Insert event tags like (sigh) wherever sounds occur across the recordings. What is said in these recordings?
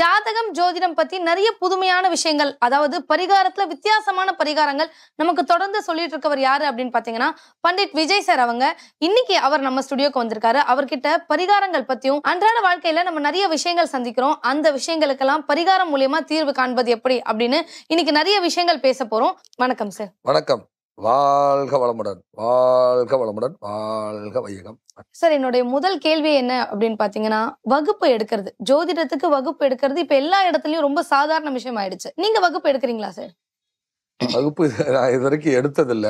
ஜாதகம் ஜோதிடம் பத்தி நிறைய புதுமையான விஷயங்கள் அதாவது பரிகாரத்துல வித்தியாசமான பரிகாரங்கள் நமக்கு தொடர்ந்து சொல்லிட்டு இருக்கவர் யாரு அப்படின்னு பாத்தீங்கன்னா பண்டிட் விஜய் சார் அவங்க இன்னைக்கு அவர் நம்ம ஸ்டுடியோக்கு வந்திருக்காரு அவர்கிட்ட பரிகாரங்கள் பத்தியும் அன்றாட வாழ்க்கையில நம்ம நிறைய விஷயங்கள் சந்திக்கிறோம் அந்த விஷயங்களுக்கெல்லாம் பரிகாரம் மூலியமா தீர்வு காண்பது எப்படி அப்படின்னு இன்னைக்கு நிறைய விஷயங்கள் பேச போறோம் வணக்கம் சார் வணக்கம் வாழ்க வளமுடன் வாழ்க வளமுடன் வாழ்க வையகம் சார் என்னுடைய முதல் கேள்வி என்ன அப்படின்னு பாத்தீங்கன்னா வகுப்பு எடுக்கிறது ஜோதிடத்துக்கு வகுப்பு எடுக்கிறது இப்ப எல்லா இடத்துலயும் ரொம்ப சாதாரண விஷயம் ஆயிடுச்சு நீங்க வகுப்பு எடுக்கிறீங்களா சார் வகுப்பு நான் இது வரைக்கும் இல்ல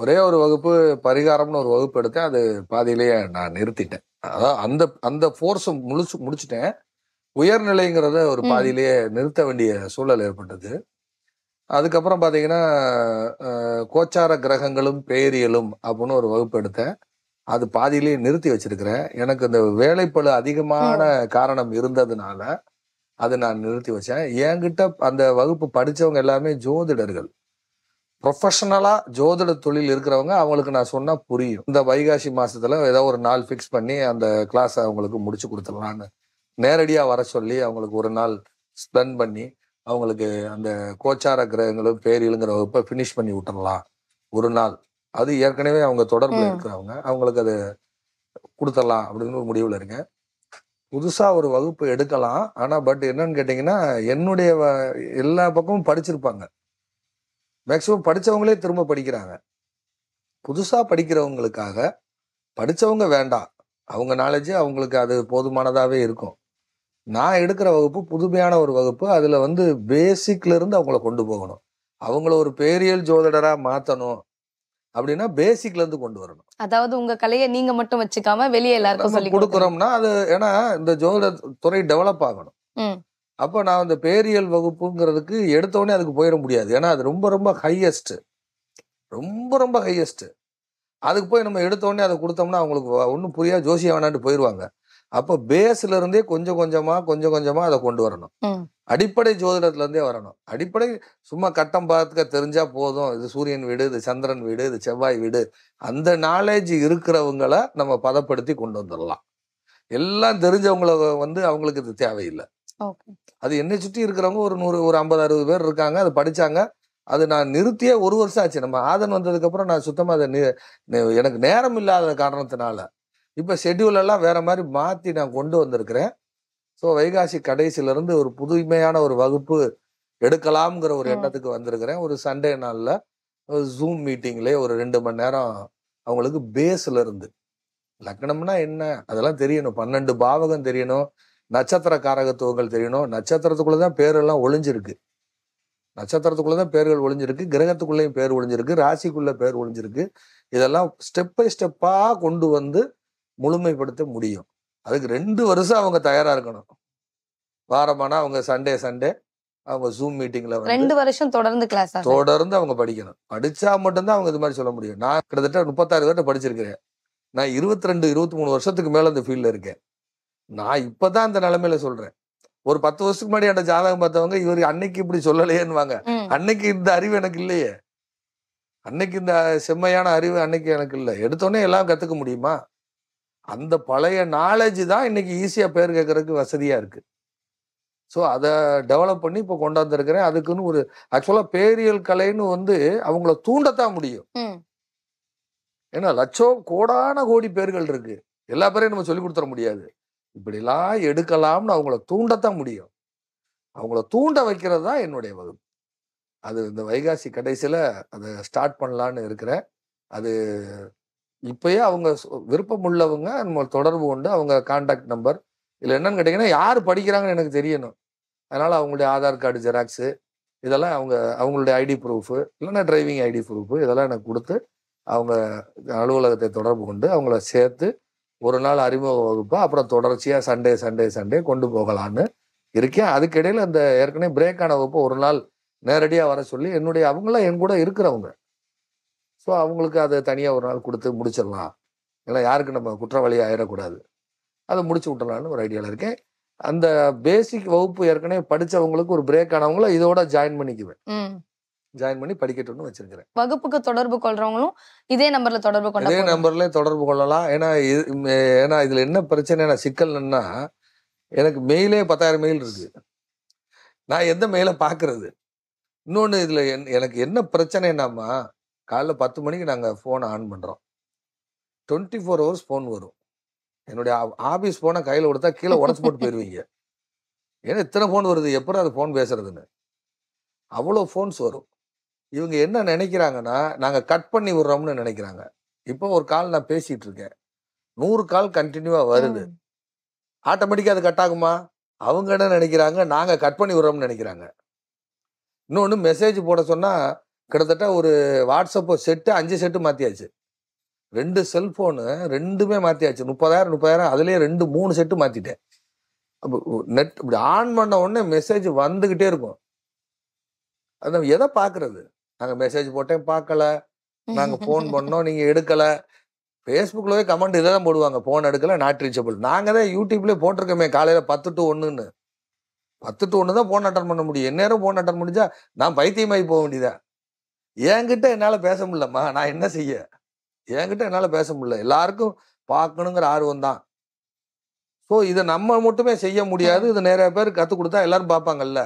ஒரே ஒரு வகுப்பு பரிகாரம்னு ஒரு வகுப்பு எடுத்தேன் அது பாதியிலேயே நான் நிறுத்திட்டேன் அதான் அந்த அந்த ஃபோர்ஸும் முழிச்சு முடிச்சுட்டேன் உயர்நிலைங்கிறத ஒரு பாதியிலேயே நிறுத்த வேண்டிய சூழல் ஏற்பட்டது அதுக்கப்புறம் பார்த்தீங்கன்னா கோச்சார கிரகங்களும் பேரியலும் அப்படின்னு ஒரு வகுப்பு எடுத்தேன் அது பாதியிலேயே நிறுத்தி வச்சிருக்கிறேன் எனக்கு இந்த வேலைப்பழு அதிகமான காரணம் இருந்ததுனால அதை நான் நிறுத்தி வச்சேன் என்கிட்ட அந்த வகுப்பு படித்தவங்க எல்லாமே ஜோதிடர்கள் ப்ரொஃபஷனலாக ஜோதிட தொழில் இருக்கிறவங்க அவங்களுக்கு நான் சொன்னால் புரியும் இந்த வைகாசி மாதத்தில் ஏதோ ஒரு நாள் ஃபிக்ஸ் பண்ணி அந்த கிளாஸை அவங்களுக்கு முடிச்சு கொடுத்துடலான்னு நேரடியாக வர சொல்லி அவங்களுக்கு ஒரு நாள் ஸ்பெண்ட் பண்ணி அவங்களுக்கு அந்த கோச்சார கிரகங்களும் பேரியலுங்கிற வகுப்பை ஃபினிஷ் பண்ணி விட்டுடலாம் ஒரு நாள் அது ஏற்கனவே அவங்க தொடர்பு இருக்கிறவங்க அவங்களுக்கு அது கொடுத்துடலாம் அப்படின்னு ஒரு முடிவில் இருக்கேன் புதுசாக ஒரு வகுப்பு எடுக்கலாம் ஆனால் பட் என்னன்னு கேட்டிங்கன்னா என்னுடைய எல்லா பக்கமும் படிச்சிருப்பாங்க மேக்சிமம் படித்தவங்களே திரும்ப படிக்கிறாங்க புதுசாக படிக்கிறவங்களுக்காக படித்தவங்க வேண்டாம் அவங்க நாலேஜ் அவங்களுக்கு அது போதுமானதாகவே இருக்கும் நான் எடுக்கிற வகுப்பு புதுமையான ஒரு வகுப்பு அதில் வந்து பேசிக்ல இருந்து அவங்கள கொண்டு போகணும் அவங்கள ஒரு பேரியல் ஜோதிடராக மாற்றணும் அப்படின்னா பேசிக்ல இருந்து கொண்டு வரணும் அதாவது உங்க கலையை நீங்க மட்டும் வச்சுக்காம வெளியே எல்லாருக்கும் சொல்லி கொடுக்குறோம்னா அது ஏன்னா இந்த ஜோதிட துறை டெவலப் ஆகணும் அப்ப நான் அந்த பேரியல் வகுப்புங்கிறதுக்கு எடுத்தோடனே அதுக்கு போயிட முடியாது ஏன்னா அது ரொம்ப ரொம்ப ஹையஸ்ட் ரொம்ப ரொம்ப ஹையஸ்ட் அதுக்கு போய் நம்ம எடுத்தோடனே அதை கொடுத்தோம்னா அவங்களுக்கு ஒன்றும் புரியாது ஜோசியா வேணான்ட்டு போயிடுவாங்க அப்போ பேஸ்ல இருந்தே கொஞ்சம் கொஞ்சமா கொஞ்சம் கொஞ்சமா அதை கொண்டு வரணும் அடிப்படை ஜோதிடத்துல இருந்தே வரணும் அடிப்படை சும்மா கட்டம் பார்த்துக்க தெரிஞ்சா போதும் இது சூரியன் வீடு இது சந்திரன் வீடு இது செவ்வாய் வீடு அந்த நாலேஜ் இருக்கிறவங்கள நம்ம பதப்படுத்தி கொண்டு வந்துடலாம் எல்லாம் தெரிஞ்சவங்கள வந்து அவங்களுக்கு இது தேவையில்லை அது என்னை சுற்றி இருக்கிறவங்க ஒரு நூறு ஒரு ஐம்பது அறுபது பேர் இருக்காங்க அது படிச்சாங்க அது நான் நிறுத்தியே ஒரு வருஷம் ஆச்சு நம்ம ஆதன் வந்ததுக்கு அப்புறம் நான் சுத்தமா அதை எனக்கு நேரம் இல்லாத காரணத்தினால இப்போ ஷெட்யூலெல்லாம் வேறு மாதிரி மாற்றி நான் கொண்டு வந்திருக்கிறேன் ஸோ வைகாசி கடைசியிலேருந்து ஒரு புதுமையான ஒரு வகுப்பு எடுக்கலாம்ங்கிற ஒரு எண்ணத்துக்கு வந்திருக்கிறேன் ஒரு சண்டே நாளில் ஜூம் மீட்டிங்லேயே ஒரு ரெண்டு மணி நேரம் அவங்களுக்கு பேஸில் இருந்து லக்னம்னா என்ன அதெல்லாம் தெரியணும் பன்னெண்டு பாவகம் தெரியணும் நட்சத்திர காரகத்துவங்கள் தெரியணும் நட்சத்திரத்துக்குள்ளே தான் பேரெல்லாம் ஒளிஞ்சிருக்கு நட்சத்திரத்துக்குள்ளே தான் பேர்கள் ஒளிஞ்சிருக்கு கிரகத்துக்குள்ளேயும் பேர் ஒளிஞ்சிருக்கு ராசிக்குள்ளே பேர் ஒளிஞ்சிருக்கு இதெல்லாம் ஸ்டெப் பை ஸ்டெப்பாக கொண்டு வந்து முழுமைப்படுத்த முடியும் அதுக்கு ரெண்டு வருஷம் அவங்க தயாரா இருக்கணும் வாரமானா அவங்க சண்டே சண்டே அவங்க ஜூம் மீட்டிங்ல ரெண்டு வருஷம் தொடர்ந்து கிளாஸ் தொடர்ந்து அவங்க படிக்கணும் படிச்சா மட்டும்தான் அவங்க இது மாதிரி சொல்ல முடியும் நான் கிட்டத்தட்ட முப்பத்தாறு வருஷம் படிச்சிருக்கிறேன் நான் இருபத்தி ரெண்டு இருபத்தி மூணு வருஷத்துக்கு மேல இந்த ஃபீல்ட்ல இருக்கேன் நான் இப்பதான் அந்த நிலைமையில சொல்றேன் ஒரு பத்து வருஷத்துக்கு முன்னாடி அந்த ஜாதகம் பார்த்தவங்க இவர் அன்னைக்கு இப்படி சொல்லலையேன்னுவாங்க அன்னைக்கு இந்த அறிவு எனக்கு இல்லையே அன்னைக்கு இந்த செம்மையான அறிவு அன்னைக்கு எனக்கு இல்லை எடுத்தோடனே எல்லாம் கத்துக்க முடியுமா அந்த பழைய நாலேஜ் தான் இன்னைக்கு ஈஸியாக பேர் கேட்கறதுக்கு வசதியாக இருக்கு ஸோ அதை டெவலப் பண்ணி இப்போ கொண்டாந்துருக்கிறேன் அதுக்குன்னு ஒரு ஆக்சுவலாக பேரியல் கலைன்னு வந்து அவங்கள தூண்டத்தான் முடியும் ஏன்னா லட்சம் கோடான கோடி பேர்கள் இருக்கு எல்லா பேரையும் நம்ம சொல்லி கொடுத்துட முடியாது இப்படிலாம் எடுக்கலாம்னு அவங்கள தூண்டத்தான் முடியும் அவங்கள தூண்ட வைக்கிறது தான் என்னுடைய வகுப்பு அது இந்த வைகாசி கடைசியில் அதை ஸ்டார்ட் பண்ணலான்னு இருக்கிறேன் அது இப்பயே அவங்க விருப்பம் உள்ளவங்க நம்ம தொடர்பு கொண்டு அவங்க கான்டாக்ட் நம்பர் இல்லை என்னன்னு கேட்டிங்கன்னா யார் படிக்கிறாங்கன்னு எனக்கு தெரியணும் அதனால் அவங்களுடைய ஆதார் கார்டு ஜெராக்ஸு இதெல்லாம் அவங்க அவங்களுடைய ஐடி ப்ரூஃபு இல்லைன்னா டிரைவிங் ஐடி ப்ரூஃபு இதெல்லாம் எனக்கு கொடுத்து அவங்க அலுவலகத்தை தொடர்பு கொண்டு அவங்கள சேர்த்து ஒரு நாள் அறிமுக வகுப்பாக அப்புறம் தொடர்ச்சியாக சண்டே சண்டே சண்டே கொண்டு போகலான்னு இருக்கேன் அதுக்கிடையில் அந்த ஏற்கனவே பிரேக்கான வகுப்பு ஒரு நாள் நேரடியாக வர சொல்லி என்னுடைய அவங்களாம் என் கூட இருக்கிறவங்க ஸோ அவங்களுக்கு அதை தனியாக ஒரு நாள் கொடுத்து முடிச்சிடலாம் ஏன்னா யாருக்கு நம்ம குற்றவாளி ஆயிடக்கூடாது அதை முடிச்சு விட்டலான்னு ஒரு ஐடியாவில் இருக்கேன் அந்த பேசிக் வகுப்பு ஏற்கனவே படித்தவங்களுக்கு ஒரு பிரேக் ஆனவங்கள இதோட ஜாயின் பண்ணிக்குவேன் ஜாயின் பண்ணி படிக்கட்டும்னு வச்சிருக்கிறேன் வகுப்புக்கு தொடர்பு கொள்றவங்களும் இதே நம்பர்ல தொடர்பு இதே நம்பர்ல தொடர்பு கொள்ளலாம் ஏன்னா ஏன்னா இதுல என்ன பிரச்சனை சிக்கல்னா எனக்கு மெயிலே பத்தாயிரம் மெயில் இருக்கு நான் எந்த மெயில பாக்குறது இன்னொன்று இதுல என் எனக்கு என்ன பிரச்சனை என்னம்மா காலைல பத்து மணிக்கு நாங்கள் ஃபோனை ஆன் பண்ணுறோம் டுவெண்ட்டி ஃபோர் ஹவர்ஸ் ஃபோன் வரும் என்னுடைய ஆஃபீஸ் ஃபோனை கையில் கொடுத்தா கீழே உடச்சி போட்டு போயிடுவீங்க ஏன்னா இத்தனை ஃபோன் வருது எப்படி அது ஃபோன் பேசுறதுன்னு அவ்வளோ ஃபோன்ஸ் வரும் இவங்க என்ன நினைக்கிறாங்கன்னா நாங்கள் கட் பண்ணி விடுறோம்னு நினைக்கிறாங்க இப்போ ஒரு கால் நான் பேசிகிட்டு இருக்கேன் நூறு கால் கண்டினியூவாக வருது ஆட்டோமேட்டிக்காக அது கட் ஆகுமா அவங்க என்ன நினைக்கிறாங்க நாங்கள் கட் பண்ணி விடுறோம்னு நினைக்கிறாங்க இன்னொன்று மெசேஜ் போட சொன்னால் கிட்டத்தட்ட ஒரு வாட்ஸ்அப்பு செட்டு அஞ்சு செட்டு மாற்றியாச்சு ரெண்டு செல்ஃபோனு ரெண்டுமே மாற்றியாச்சு முப்பதாயிரம் முப்பதாயிரம் அதுலேயே ரெண்டு மூணு செட்டு மாற்றிட்டேன் அப்போ நெட் இப்படி ஆன் பண்ண உடனே மெசேஜ் வந்துக்கிட்டே இருக்கும் அது எதை பார்க்குறது நாங்கள் மெசேஜ் போட்டேன் பார்க்கல நாங்கள் ஃபோன் (laughs) பண்ணோம் நீங்கள் எடுக்கலை ஃபேஸ்புக்கில் போய் கமெண்ட் இதை தான் போடுவாங்க ஃபோன் எடுக்கலை நாட் ரீச்சபிள் நாங்கள் தான் யூடியூப்லேயே போட்டிருக்கோமே காலையில் பத்து டு ஒன்றுன்னு பத்து டு ஒன்று தான் ஃபோன் அட்டன் பண்ண முடியும் எந்நேரம் ஃபோன் அட்டன் முடிஞ்சால் நான் பைத்தியமாகி போக வேண்டியதா என்கிட்ட என்னால் பேச முடியலம்மா நான் என்ன செய்ய என்கிட்ட என்னால் பேச முடியல எல்லாருக்கும் பார்க்கணுங்கிற ஆர்வம் தான் ஸோ இதை நம்ம மட்டுமே செய்ய முடியாது இது நிறைய பேர் கற்றுக் கொடுத்தா எல்லாரும் பார்ப்பாங்கல்ல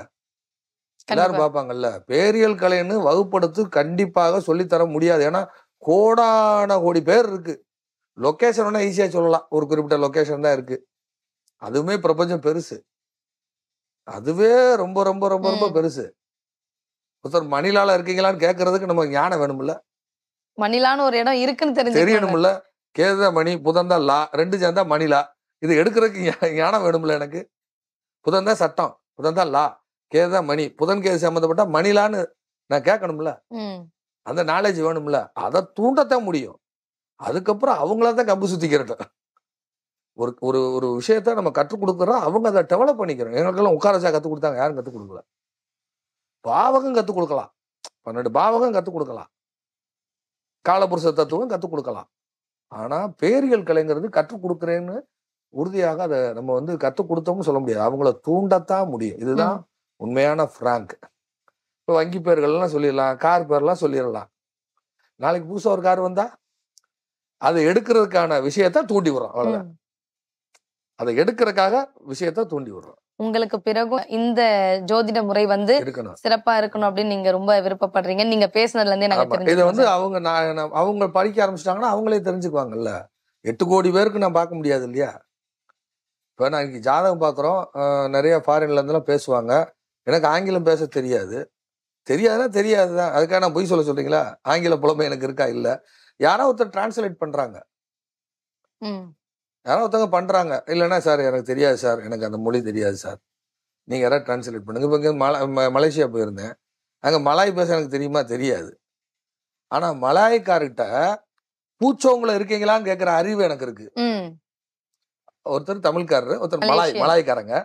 எல்லாரும் பார்ப்பாங்கல்ல பேரியல் கலைன்னு வகுப்படுத்து கண்டிப்பாக சொல்லித்தர முடியாது ஏன்னா கோடான கோடி பேர் இருக்கு லொக்கேஷன் ஒன்றா ஈஸியாக சொல்லலாம் ஒரு குறிப்பிட்ட லொக்கேஷன் தான் இருக்கு அதுவுமே பிரபஞ்சம் பெருசு அதுவே ரொம்ப ரொம்ப ரொம்ப ரொம்ப பெருசு ஒருத்தர் மணிலால இருக்கீங்களான்னு கேட்கறதுக்கு நம்ம ஞானம் வேணும்ல மணிலான்னு ஒரு இடம் இருக்குன்னு தெரிஞ்சு தெரியணும்ல கேதுதான் மணி புதன் லா ரெண்டு சேர்ந்தா மணிலா இது எடுக்கிறதுக்கு ஞானம் வேணும்ல எனக்கு புதன் தான் சட்டம் புதன் தான் லா கேதுதான் மணி புதன் கேது சம்மந்தப்பட்ட மணிலான்னு நான் கேட்கணும்ல அந்த நாலேஜ் வேணும்ல அதை தூண்டத்தான் முடியும் அதுக்கப்புறம் அவங்கள தான் கம்பு சுத்திக்கிறட்டும் ஒரு ஒரு ஒரு விஷயத்த நம்ம கற்றுக் கொடுக்குறோம் அவங்க அதை டெவலப் பண்ணிக்கிறோம் எங்களுக்கெல்லாம் உட்கார வச்சா கற்றுக் கொடுத்தாங்க யாரும் கற்றுக் கொடுக்கல பாவகம் கற்றுக் கொடுக்கலாம் பன்னெண்டு பாவகம் கற்றுக் கொடுக்கலாம் காலபுருஷ தத்துவம் கற்றுக் கொடுக்கலாம் ஆனால் பேரியல் கலைங்கிறது கற்றுக் கொடுக்குறேன்னு உறுதியாக அதை நம்ம வந்து கற்றுக் கொடுத்தோம்னு சொல்ல முடியாது அவங்கள தூண்டத்தான் முடியும் இதுதான் உண்மையான ஃப்ராங்க் இப்போ வங்கி பேர்கள்லாம் சொல்லிடலாம் கார் பேர்லாம் சொல்லிடலாம் நாளைக்கு புதுசாக ஒரு கார் வந்தா அதை எடுக்கிறதுக்கான விஷயத்த தூண்டி விடுறோம் அவ்வளோதான் அதை எடுக்கிறதுக்காக விஷயத்த தூண்டி விடுறோம் உங்களுக்கு பிறகும் இந்த ஜோதிட முறை வந்து சிறப்பா இருக்கணும் அப்படின்னு நீங்க ரொம்ப விருப்பப்படுறீங்க நீங்க பேசுனதுல இருந்தே நாங்க இதை வந்து அவங்க அவங்க படிக்க ஆரம்பிச்சிட்டாங்கன்னா அவங்களே தெரிஞ்சுக்குவாங்கல்ல எட்டு கோடி பேருக்கு நான் பார்க்க முடியாது இல்லையா இப்போ நான் இங்கே ஜாதகம் பார்க்குறோம் நிறைய ஃபாரின்லேருந்துலாம் பேசுவாங்க எனக்கு ஆங்கிலம் பேச தெரியாது தெரியாதுன்னா தெரியாது தான் அதுக்காக நான் பொய் சொல்ல சொல்றீங்களா ஆங்கில புலமை எனக்கு இருக்கா இல்லை யாரோ ஒருத்தர் டிரான்ஸ்லேட் பண்ணுறாங்க யாரோ ஒருத்தவங்க பண்ணுறாங்க இல்லைன்னா சார் எனக்கு தெரியாது சார் எனக்கு அந்த மொழி தெரியாது சார் நீங்கள் யாராவது டிரான்ஸ்லேட் பண்ணுங்க இப்போ இங்கே மலை மலேசியா போயிருந்தேன் அங்கே மலாய் பேச எனக்கு தெரியுமா தெரியாது ஆனால் மலாய்க்கார்கிட்ட பூச்சோங்களை இருக்கீங்களான்னு கேட்குற அறிவு எனக்கு இருக்கு ஒருத்தர் தமிழ்காரர் ஒருத்தர் மலாய் மலாய்க்காரங்க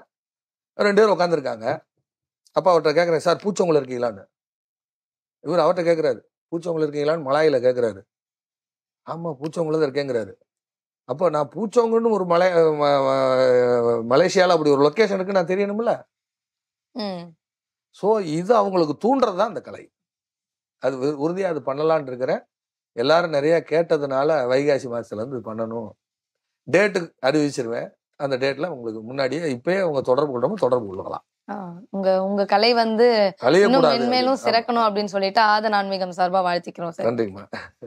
ரெண்டு பேரும் உட்காந்துருக்காங்க அப்பா அவர்கிட்ட கேட்குறேன் சார் பூச்சவங்கள இருக்கீங்களான்னு இவர் அவர்கிட்ட கேட்குறாரு பூச்சவங்கள இருக்கீங்களான்னு மலாயில் கேட்குறாரு ஆமாம் பூச்சோங்களை தான் இருக்கேங்கிறாரு அப்போ நான் பூச்சோங்குன்னு ஒரு மலை மலேசியாவில் அப்படி ஒரு லொக்கேஷனுக்கு நான் தெரியணும்ல ஸோ இது அவங்களுக்கு தூண்டுறது தான் அந்த கலை அது உறுதியாக அது பண்ணலான் இருக்கிறேன் எல்லாரும் நிறைய கேட்டதுனால வைகாசி மாதத்துலேருந்து பண்ணணும் டேட்டு அறிவிச்சிருவேன் அந்த டேட்ல உங்களுக்கு முன்னாடியே இப்பயே அவங்க தொடர்பு கொள்ளவும் தொடர்பு கொள்ளலாம் உங்க உங்க கலை வந்து மென்மேலும் சிறக்கணும் அப்படின்னு சொல்லிட்டு ஆத நான்மீகம் சார்பா வாழ்த்திக்கிறோம் சார் நன்றிமா